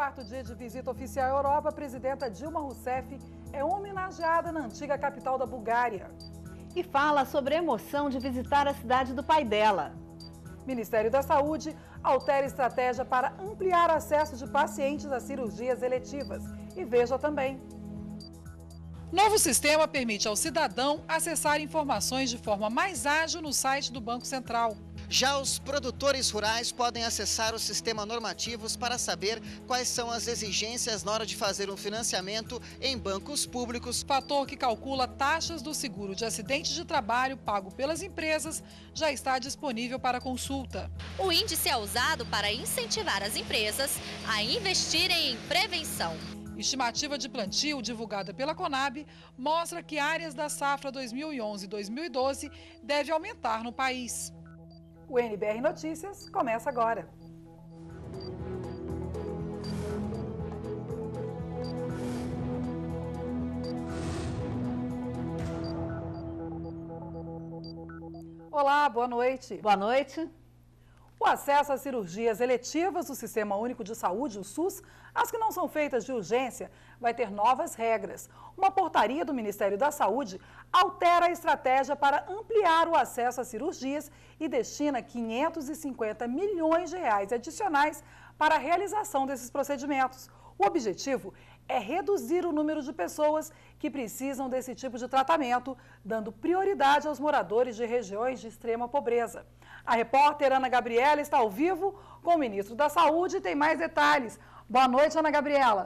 quarto dia de visita oficial à Europa, a presidenta Dilma Rousseff é homenageada na antiga capital da Bulgária. E fala sobre a emoção de visitar a cidade do pai dela. Ministério da Saúde altera estratégia para ampliar acesso de pacientes a cirurgias eletivas. E veja também. Novo sistema permite ao cidadão acessar informações de forma mais ágil no site do Banco Central. Já os produtores rurais podem acessar o sistema normativos para saber quais são as exigências na hora de fazer um financiamento em bancos públicos. Fator que calcula taxas do seguro de acidente de trabalho pago pelas empresas já está disponível para consulta. O índice é usado para incentivar as empresas a investirem em prevenção. Estimativa de plantio divulgada pela Conab mostra que áreas da safra 2011-2012 deve aumentar no país. O NBR Notícias começa agora. Olá, boa noite. Boa noite. O acesso às cirurgias eletivas do Sistema Único de Saúde, o SUS, as que não são feitas de urgência, vai ter novas regras. Uma portaria do Ministério da Saúde altera a estratégia para ampliar o acesso às cirurgias e destina 550 milhões de reais adicionais para a realização desses procedimentos. O objetivo é reduzir o número de pessoas que precisam desse tipo de tratamento, dando prioridade aos moradores de regiões de extrema pobreza. A repórter Ana Gabriela está ao vivo com o ministro da Saúde e tem mais detalhes. Boa noite, Ana Gabriela.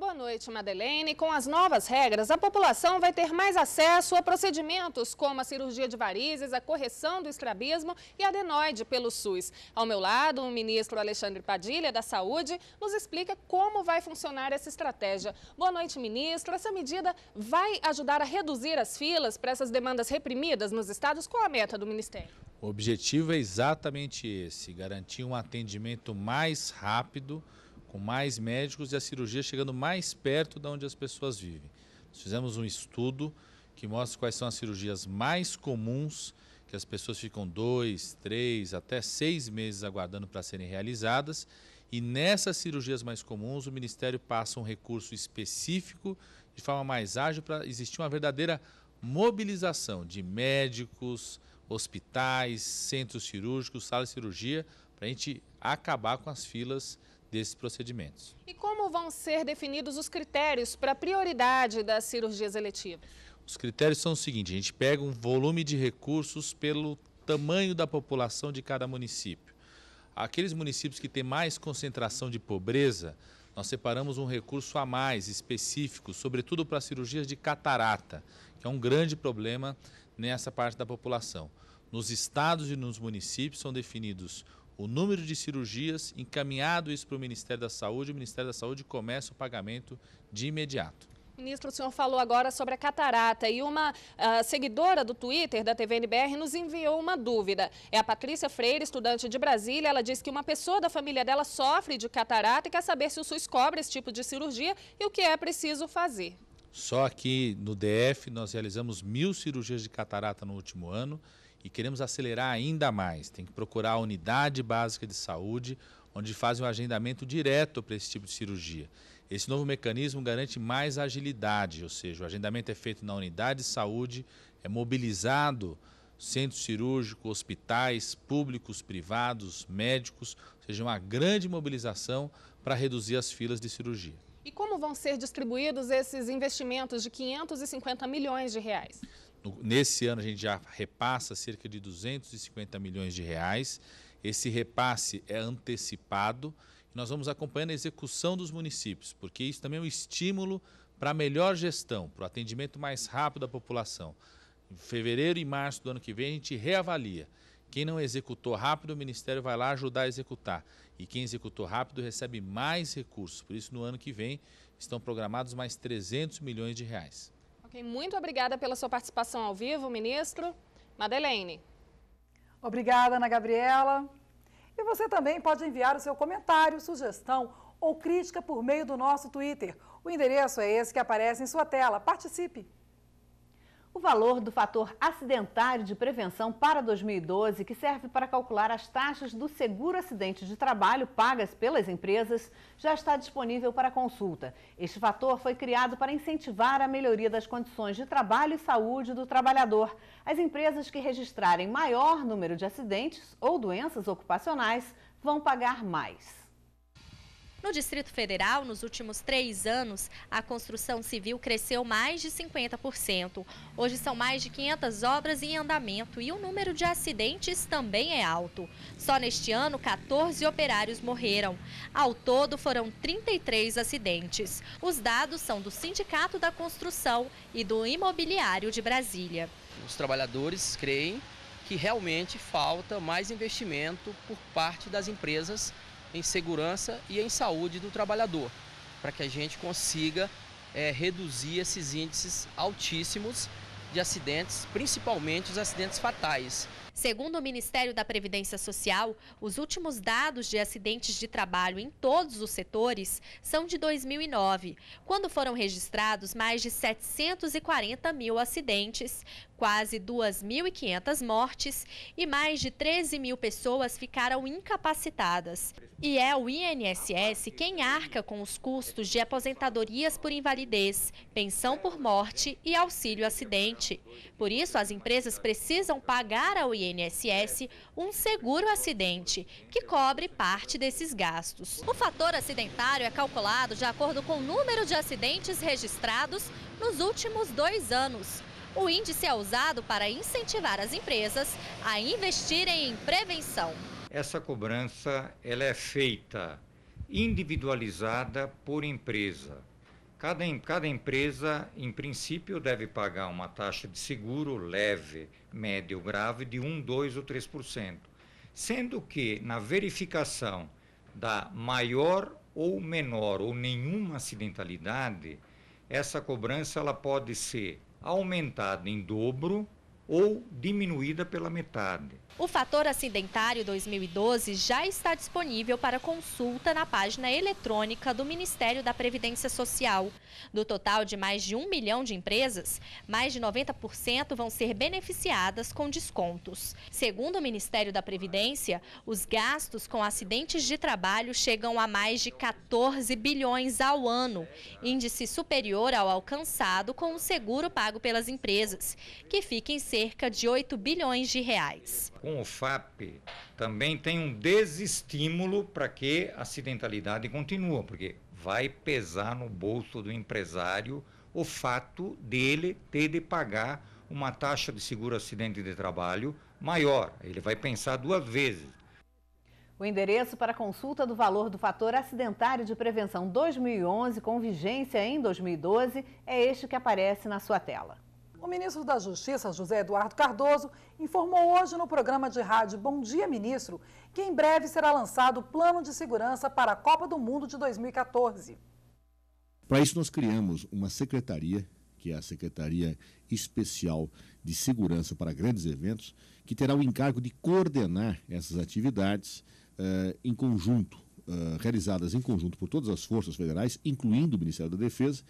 Boa noite, Madeleine. Com as novas regras, a população vai ter mais acesso a procedimentos como a cirurgia de varizes, a correção do estrabismo e adenoide pelo SUS. Ao meu lado, o ministro Alexandre Padilha, da Saúde, nos explica como vai funcionar essa estratégia. Boa noite, ministro. Essa medida vai ajudar a reduzir as filas para essas demandas reprimidas nos estados? Qual a meta do Ministério? O objetivo é exatamente esse, garantir um atendimento mais rápido com mais médicos e a cirurgia chegando mais perto de onde as pessoas vivem. Nós fizemos um estudo que mostra quais são as cirurgias mais comuns, que as pessoas ficam dois, três, até seis meses aguardando para serem realizadas. E nessas cirurgias mais comuns, o Ministério passa um recurso específico, de forma mais ágil, para existir uma verdadeira mobilização de médicos, hospitais, centros cirúrgicos, salas de cirurgia, para a gente acabar com as filas desses procedimentos. E como vão ser definidos os critérios para a prioridade das cirurgias eletivas? Os critérios são o seguinte: a gente pega um volume de recursos pelo tamanho da população de cada município. Aqueles municípios que têm mais concentração de pobreza, nós separamos um recurso a mais específico, sobretudo para cirurgias de catarata, que é um grande problema nessa parte da população. Nos estados e nos municípios são definidos o número de cirurgias, encaminhado isso para o Ministério da Saúde, o Ministério da Saúde começa o pagamento de imediato. Ministro, o senhor falou agora sobre a catarata e uma uh, seguidora do Twitter da TVNBR nos enviou uma dúvida. É a Patrícia Freire, estudante de Brasília. Ela disse que uma pessoa da família dela sofre de catarata e quer saber se o SUS cobre esse tipo de cirurgia e o que é preciso fazer. Só aqui no DF nós realizamos mil cirurgias de catarata no último ano e queremos acelerar ainda mais. Tem que procurar a unidade básica de saúde, onde fazem um agendamento direto para esse tipo de cirurgia. Esse novo mecanismo garante mais agilidade, ou seja, o agendamento é feito na unidade de saúde, é mobilizado centro cirúrgico, hospitais públicos, privados, médicos, ou seja, uma grande mobilização para reduzir as filas de cirurgia. E como vão ser distribuídos esses investimentos de 550 milhões de reais? No, nesse ano a gente já repassa cerca de 250 milhões de reais. Esse repasse é antecipado e nós vamos acompanhando a execução dos municípios, porque isso também é um estímulo para a melhor gestão, para o atendimento mais rápido da população. Em fevereiro e março do ano que vem a gente reavalia. Quem não executou rápido, o Ministério vai lá ajudar a executar. E quem executou rápido recebe mais recursos. Por isso, no ano que vem, estão programados mais 300 milhões de reais muito obrigada pela sua participação ao vivo, ministro. Madeleine. Obrigada, Ana Gabriela. E você também pode enviar o seu comentário, sugestão ou crítica por meio do nosso Twitter. O endereço é esse que aparece em sua tela. Participe! O valor do fator acidentário de prevenção para 2012, que serve para calcular as taxas do seguro acidente de trabalho pagas pelas empresas, já está disponível para consulta. Este fator foi criado para incentivar a melhoria das condições de trabalho e saúde do trabalhador. As empresas que registrarem maior número de acidentes ou doenças ocupacionais vão pagar mais. No Distrito Federal, nos últimos três anos, a construção civil cresceu mais de 50%. Hoje são mais de 500 obras em andamento e o número de acidentes também é alto. Só neste ano, 14 operários morreram. Ao todo, foram 33 acidentes. Os dados são do Sindicato da Construção e do Imobiliário de Brasília. Os trabalhadores creem que realmente falta mais investimento por parte das empresas em segurança e em saúde do trabalhador, para que a gente consiga é, reduzir esses índices altíssimos de acidentes, principalmente os acidentes fatais. Segundo o Ministério da Previdência Social, os últimos dados de acidentes de trabalho em todos os setores são de 2009, quando foram registrados mais de 740 mil acidentes, quase 2.500 mortes e mais de 13 mil pessoas ficaram incapacitadas. E é o INSS quem arca com os custos de aposentadorias por invalidez, pensão por morte e auxílio acidente. Por isso, as empresas precisam pagar ao INSS um seguro acidente, que cobre parte desses gastos. O fator acidentário é calculado de acordo com o número de acidentes registrados nos últimos dois anos. O índice é usado para incentivar as empresas a investirem em prevenção. Essa cobrança ela é feita individualizada por empresa. Cada, cada empresa, em princípio, deve pagar uma taxa de seguro leve, médio, grave de 1, 2 ou 3%, sendo que na verificação da maior ou menor ou nenhuma acidentalidade, essa cobrança ela pode ser aumentado em dobro ou diminuída pela metade. O fator acidentário 2012 já está disponível para consulta na página eletrônica do Ministério da Previdência Social. Do total de mais de um milhão de empresas, mais de 90% vão ser beneficiadas com descontos. Segundo o Ministério da Previdência, os gastos com acidentes de trabalho chegam a mais de 14 bilhões ao ano, índice superior ao alcançado com o seguro pago pelas empresas, que fica em cerca cerca de 8 bilhões de reais. Com o FAP também tem um desestímulo para que a acidentalidade continue, porque vai pesar no bolso do empresário o fato dele ter de pagar uma taxa de seguro acidente de trabalho maior. Ele vai pensar duas vezes. O endereço para consulta do valor do fator acidentário de prevenção 2011 com vigência em 2012 é este que aparece na sua tela. O ministro da Justiça, José Eduardo Cardoso, informou hoje no programa de rádio Bom Dia Ministro que em breve será lançado o plano de segurança para a Copa do Mundo de 2014. Para isso, nós criamos uma secretaria, que é a Secretaria Especial de Segurança para Grandes Eventos, que terá o encargo de coordenar essas atividades uh, em conjunto, uh, realizadas em conjunto por todas as forças federais, incluindo o Ministério da Defesa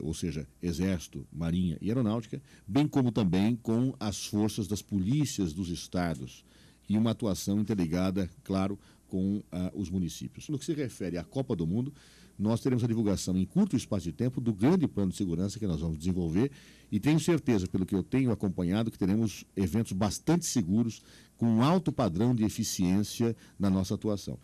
ou seja, Exército, Marinha e Aeronáutica, bem como também com as forças das polícias dos estados e uma atuação interligada, claro, com uh, os municípios. No que se refere à Copa do Mundo, nós teremos a divulgação em curto espaço de tempo do grande plano de segurança que nós vamos desenvolver e tenho certeza, pelo que eu tenho acompanhado, que teremos eventos bastante seguros com um alto padrão de eficiência na nossa atuação.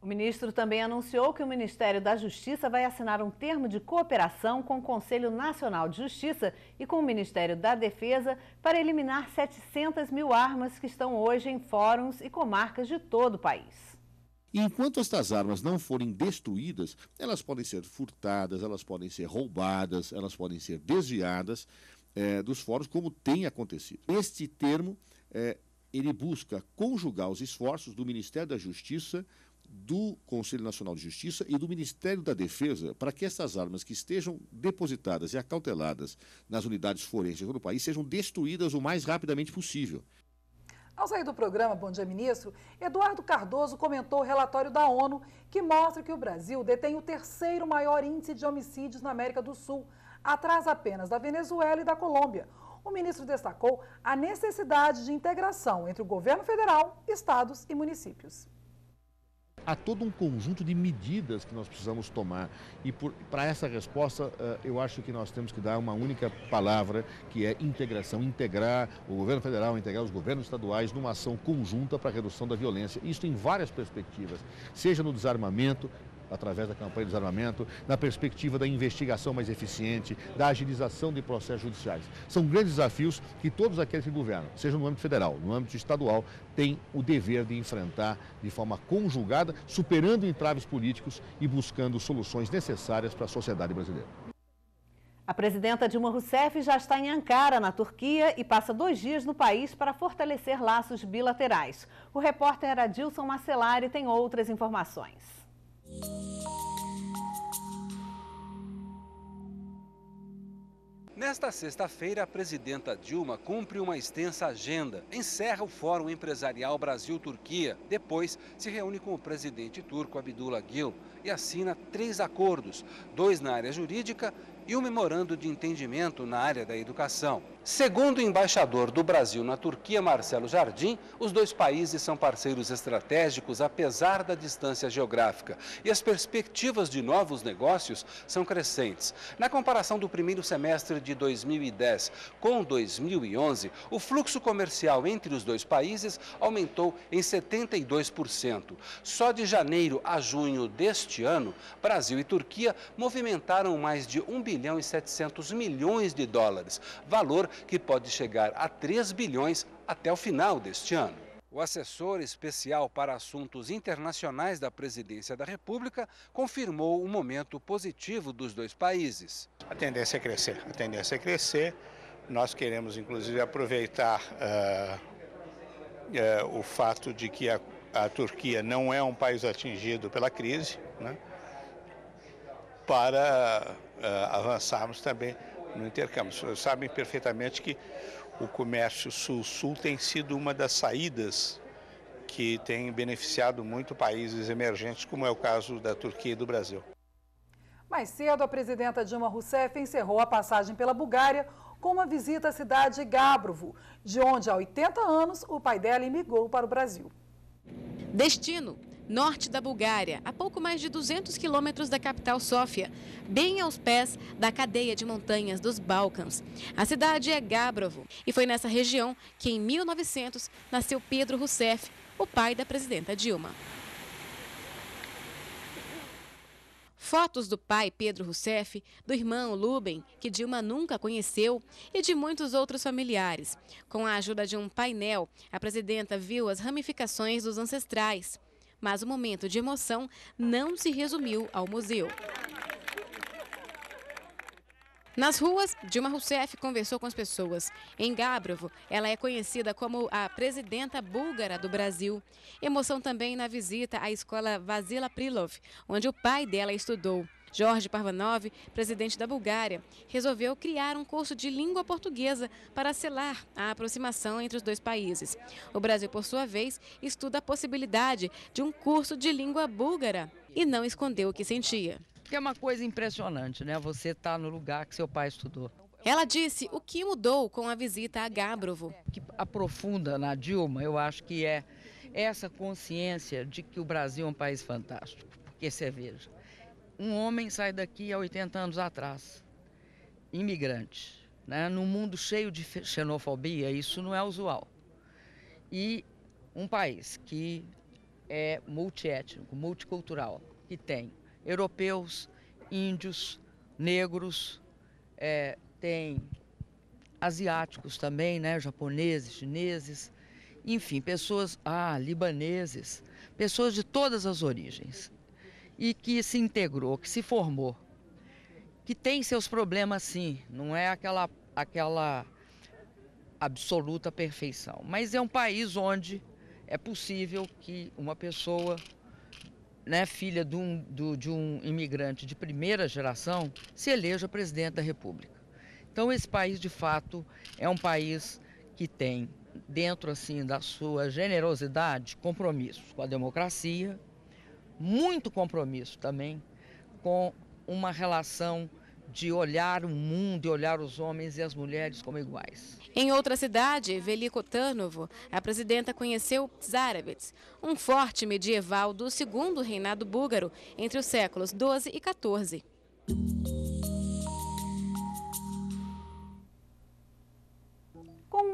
O ministro também anunciou que o Ministério da Justiça vai assinar um termo de cooperação com o Conselho Nacional de Justiça e com o Ministério da Defesa para eliminar 700 mil armas que estão hoje em fóruns e comarcas de todo o país. E enquanto estas armas não forem destruídas, elas podem ser furtadas, elas podem ser roubadas, elas podem ser desviadas é, dos fóruns, como tem acontecido. Este termo é, ele busca conjugar os esforços do Ministério da Justiça do Conselho Nacional de Justiça e do Ministério da Defesa para que essas armas que estejam depositadas e acauteladas nas unidades forenses do país sejam destruídas o mais rapidamente possível. Ao sair do programa Bom Dia Ministro, Eduardo Cardoso comentou o relatório da ONU que mostra que o Brasil detém o terceiro maior índice de homicídios na América do Sul, atrás apenas da Venezuela e da Colômbia. O ministro destacou a necessidade de integração entre o governo federal, estados e municípios há todo um conjunto de medidas que nós precisamos tomar. E para essa resposta, eh, eu acho que nós temos que dar uma única palavra, que é integração, integrar o governo federal, integrar os governos estaduais numa ação conjunta para a redução da violência. Isso em várias perspectivas, seja no desarmamento, através da campanha de desarmamento, na perspectiva da investigação mais eficiente, da agilização de processos judiciais. São grandes desafios que todos aqueles que governam, seja no âmbito federal, no âmbito estadual, têm o dever de enfrentar de forma conjugada, superando entraves políticos e buscando soluções necessárias para a sociedade brasileira. A presidenta Dilma Rousseff já está em Ankara, na Turquia, e passa dois dias no país para fortalecer laços bilaterais. O repórter Adilson Macelari tem outras informações. Nesta sexta-feira, a presidenta Dilma cumpre uma extensa agenda. Encerra o Fórum Empresarial Brasil-Turquia. Depois, se reúne com o presidente turco Abdullah Gül e assina três acordos: dois na área jurídica e um memorando de entendimento na área da educação. Segundo o embaixador do Brasil na Turquia, Marcelo Jardim, os dois países são parceiros estratégicos apesar da distância geográfica e as perspectivas de novos negócios são crescentes. Na comparação do primeiro semestre de 2010 com 2011, o fluxo comercial entre os dois países aumentou em 72%. Só de janeiro a junho deste ano, Brasil e Turquia movimentaram mais de 1 bilhão e 700 milhões de dólares, valor que pode chegar a 3 bilhões até o final deste ano. O assessor especial para assuntos internacionais da Presidência da República confirmou o momento positivo dos dois países. A tendência é crescer, a tendência é crescer. Nós queremos, inclusive, aproveitar uh, uh, o fato de que a, a, Turquia não é um país atingido pela crise, né, para uh, avançarmos também no intercâmbio. Sabem perfeitamente que o comércio sul-sul tem sido uma das saídas que tem beneficiado muito países emergentes, como é o caso da Turquia e do Brasil. Mais cedo, a presidenta Dilma Rousseff encerrou a passagem pela Bulgária com uma visita à cidade de Gabrovo, de onde há 80 anos o pai dela imigrou para o Brasil. Destino: norte da Bulgária, a pouco mais de 200 quilômetros da capital Sófia, bem aos pés da cadeia de montanhas dos Balcãs. A cidade é Gabrovo e foi nessa região que, em 1900, nasceu Pedro Rousseff, o pai da presidenta Dilma. Fotos do pai Pedro Rousseff, do irmão Luben, que Dilma nunca conheceu, e de muitos outros familiares. Com a ajuda de um painel, a presidenta viu as ramificações dos ancestrais. Mas o momento de emoção não se resumiu ao museu. Nas ruas, Dilma Rousseff conversou com as pessoas. Em Gabrovo, ela é conhecida como a presidenta búlgara do Brasil. Emoção também na visita à escola Vasila Prilov, onde o pai dela estudou. Jorge Parvanov, presidente da Bulgária, resolveu criar um curso de língua portuguesa para selar a aproximação entre os dois países. O Brasil, por sua vez, estuda a possibilidade de um curso de língua búlgara e não escondeu o que sentia. É uma coisa impressionante, né? Você está no lugar que seu pai estudou. Ela disse o que mudou com a visita a Gabrovo. O que aprofunda na Dilma, eu acho que é essa consciência de que o Brasil é um país fantástico. Porque você veja, um homem sai daqui há 80 anos atrás, imigrante, né? num mundo cheio de xenofobia, isso não é usual. E um país que é multiétnico, multicultural, que tem europeus, índios, negros, é, tem asiáticos também, né? japoneses, chineses, enfim, pessoas, ah, libaneses, pessoas de todas as origens e que se integrou, que se formou, que tem seus problemas sim, não é aquela, aquela absoluta perfeição, mas é um país onde é possível que uma pessoa, né, filha de um, do, de um imigrante de primeira geração, se eleja presidente da República. Então esse país de fato é um país que tem dentro assim da sua generosidade compromissos com a democracia, muito compromisso também com uma relação de olhar o mundo e olhar os homens e as mulheres como iguais. Em outra cidade, Veliko Tânovo, a presidenta conheceu Tsarevets, um forte medieval do segundo reinado búlgaro entre os séculos 12 e 14.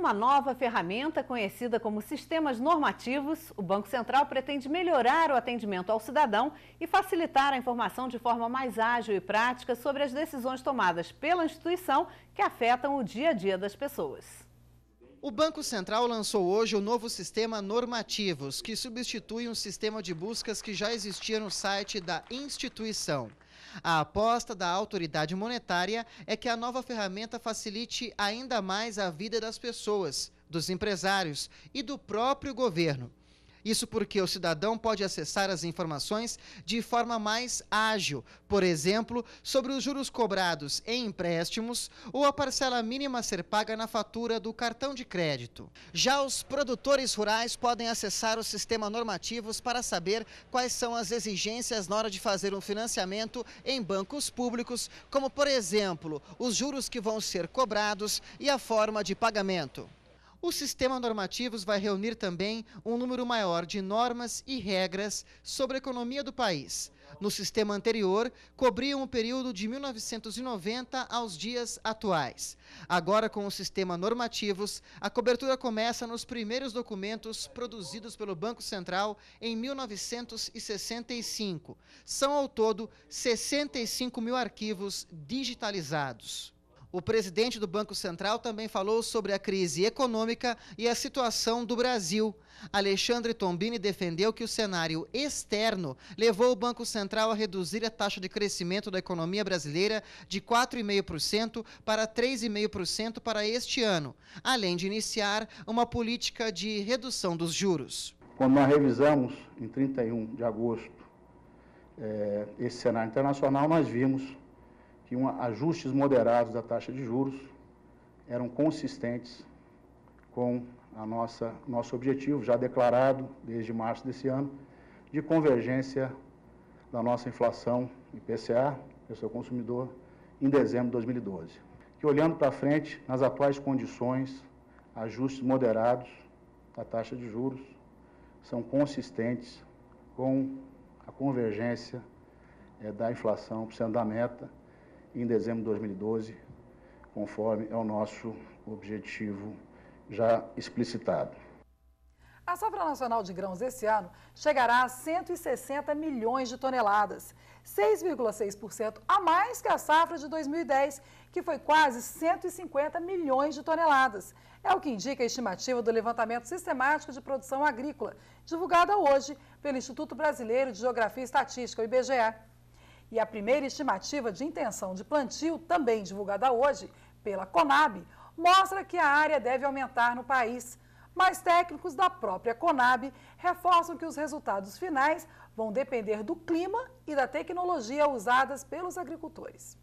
uma nova ferramenta conhecida como sistemas normativos, o Banco Central pretende melhorar o atendimento ao cidadão e facilitar a informação de forma mais ágil e prática sobre as decisões tomadas pela instituição que afetam o dia a dia das pessoas. O Banco Central lançou hoje o novo sistema Normativos, que substitui um sistema de buscas que já existia no site da instituição. A aposta da autoridade monetária é que a nova ferramenta facilite ainda mais a vida das pessoas, dos empresários e do próprio governo. Isso porque o cidadão pode acessar as informações de forma mais ágil, por exemplo, sobre os juros cobrados em empréstimos ou a parcela mínima a ser paga na fatura do cartão de crédito. Já os produtores rurais podem acessar o sistema normativos para saber quais são as exigências na hora de fazer um financiamento em bancos públicos, como, por exemplo, os juros que vão ser cobrados e a forma de pagamento. O sistema normativos vai reunir também um número maior de normas e regras sobre a economia do país. No sistema anterior, cobriam o período de 1990 aos dias atuais. Agora, com o sistema normativos, a cobertura começa nos primeiros documentos produzidos pelo Banco Central em 1965. São ao todo 65 mil arquivos digitalizados. O presidente do Banco Central também falou sobre a crise econômica e a situação do Brasil. Alexandre Tombini defendeu que o cenário externo levou o Banco Central a reduzir a taxa de crescimento da economia brasileira de 4,5% para 3,5% para este ano, além de iniciar uma política de redução dos juros. Quando nós revisamos em 31 de agosto eh, esse cenário internacional, nós vimos que um, ajustes moderados da taxa de juros eram consistentes com a nossa nosso objetivo já declarado desde março desse ano de convergência da nossa inflação IPCA, pessoa consumidor, em dezembro de 2012. Que olhando para frente, nas atuais condições, ajustes moderados da taxa de juros são consistentes com a convergência é, da inflação, para centro da meta, em dezembro de 2012, conforme é o nosso objetivo já explicitado. A safra nacional de grãos esse ano chegará a 160 milhões de toneladas, 6,6% a mais que a safra de 2010, que foi quase 150 milhões de toneladas. É o que indica a estimativa do levantamento sistemático de produção agrícola, divulgada hoje pelo Instituto Brasileiro de Geografia e Estatística, o IBGE. E a primeira estimativa de intenção de plantio, também divulgada hoje pela Conab, mostra que a área deve aumentar no país. Mas técnicos da própria Conab reforçam que os resultados finais vão depender do clima e da tecnologia usadas pelos agricultores.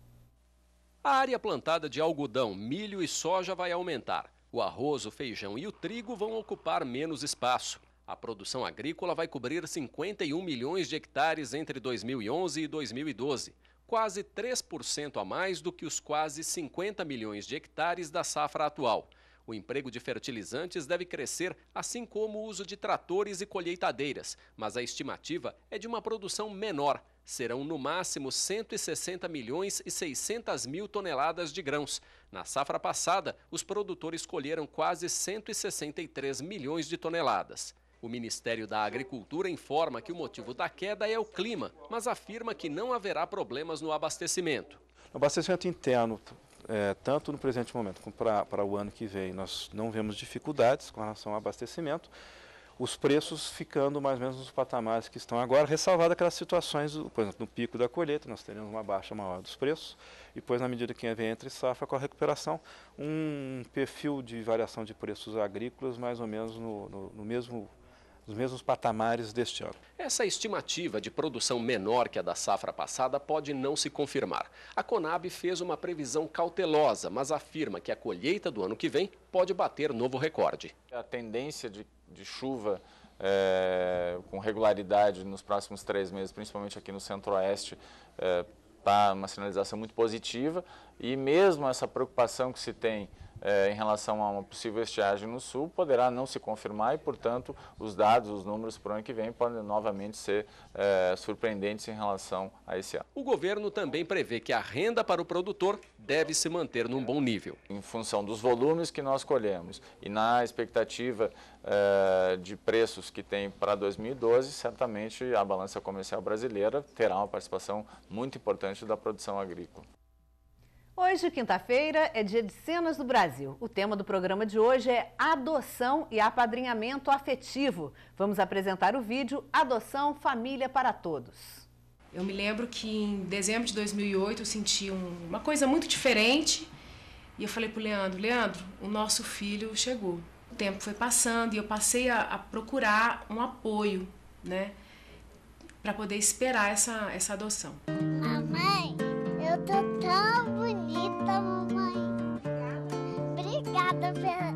A área plantada de algodão, milho e soja vai aumentar. O arroz, o feijão e o trigo vão ocupar menos espaço. A produção agrícola vai cobrir 51 milhões de hectares entre 2011 e 2012, quase 3% a mais do que os quase 50 milhões de hectares da safra atual. O emprego de fertilizantes deve crescer, assim como o uso de tratores e colheitadeiras, mas a estimativa é de uma produção menor. Serão no máximo 160 milhões e 600 mil toneladas de grãos. Na safra passada, os produtores colheram quase 163 milhões de toneladas. O Ministério da Agricultura informa que o motivo da queda é o clima, mas afirma que não haverá problemas no abastecimento. No abastecimento interno, é, tanto no presente momento como para o ano que vem, nós não vemos dificuldades com relação ao abastecimento os preços ficando mais ou menos nos patamares que estão agora, ressalvada aquelas situações, por exemplo, no pico da colheita, nós teremos uma baixa maior dos preços, e depois, na medida que vem entre safra com a recuperação, um perfil de variação de preços agrícolas mais ou menos no, no, no mesmo os mesmos patamares deste ano. Essa estimativa de produção menor que a da safra passada pode não se confirmar. A Conab fez uma previsão cautelosa, mas afirma que a colheita do ano que vem pode bater novo recorde. A tendência de, de chuva é, com regularidade nos próximos três meses, principalmente aqui no centro-oeste, está eh, é, uma sinalização muito positiva e mesmo essa preocupação que se tem é, em relação a uma possível estiagem no sul poderá não se confirmar e, portanto, os dados, os números para o ano que vem podem novamente ser é, surpreendentes em relação a esse ano. O governo também prevê que a renda para o produtor deve se manter num bom nível. Em função dos volumes que nós colhemos e na expectativa é, de preços que tem para 2012, certamente a balança comercial brasileira terá uma participação muito importante da produção agrícola. Hoje, quinta-feira, é dia de Cenas do Brasil. O tema do programa de hoje é adoção e apadrinhamento afetivo. Vamos apresentar o vídeo Adoção Família para Todos. Eu me lembro que em dezembro de 2008 eu senti um, uma coisa muito diferente e eu falei para o Leandro: Leandro, o nosso filho chegou. O tempo foi passando e eu passei a, a procurar um apoio, né, para poder esperar essa, essa adoção. Mamãe! tô tão bonita, mamãe. Obrigada pela,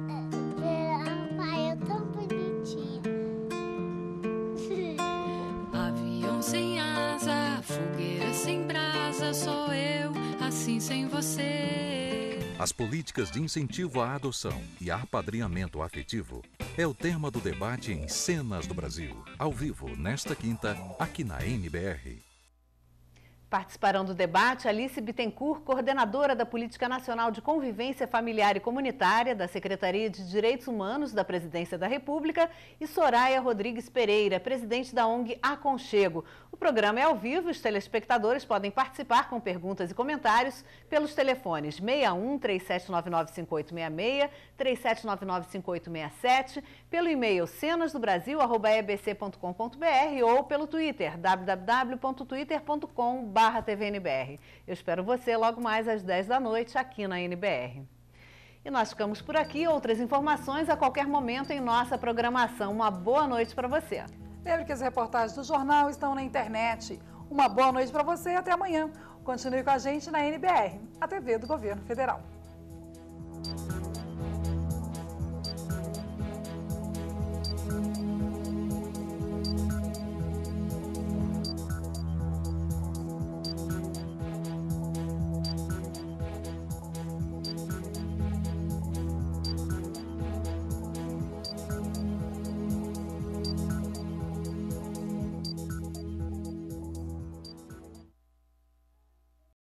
pela Eu tão bonitinha. Avião sem asa, fogueira sem brasa, sou eu, assim sem você. As políticas de incentivo à adoção e apadrinhamento afetivo é o tema do debate em Cenas do Brasil, ao vivo nesta quinta, aqui na NBR. Participarão do debate Alice Bittencourt, coordenadora da Política Nacional de Convivência Familiar e Comunitária da Secretaria de Direitos Humanos da Presidência da República e Soraya Rodrigues Pereira, presidente da ONG Aconchego. O programa é ao vivo, os telespectadores podem participar com perguntas e comentários pelos telefones 61 3799 37995867, pelo e-mail cenasdobrasil@ebc.com.br ou pelo Twitter www.twitter.com.br barra tvnbr. Eu espero você logo mais às 10 da noite aqui na NBR. E nós ficamos por aqui. Outras informações a qualquer momento em nossa programação. Uma boa noite para você. Lembre que as reportagens do jornal estão na internet. Uma boa noite para você e até amanhã. Continue com a gente na NBR, a TV do Governo Federal.